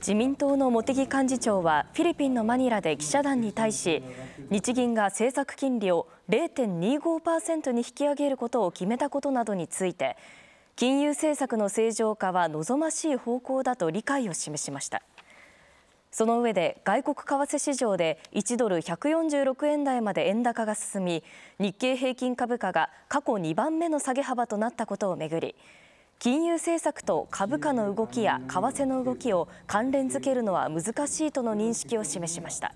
自民党の茂木幹事長はフィリピンのマニラで記者団に対し日銀が政策金利を0.25%に引き上げることを決めたことなどについて金融政策の正常化は望ましい方向だと理解を示しましたその上で外国為替市場で1ドル146円台まで円高が進み日経平均株価が過去2番目の下げ幅となったことをめぐり金融政策と株価の動きや為替の動きを関連づけるのは難しいとの認識を示しました。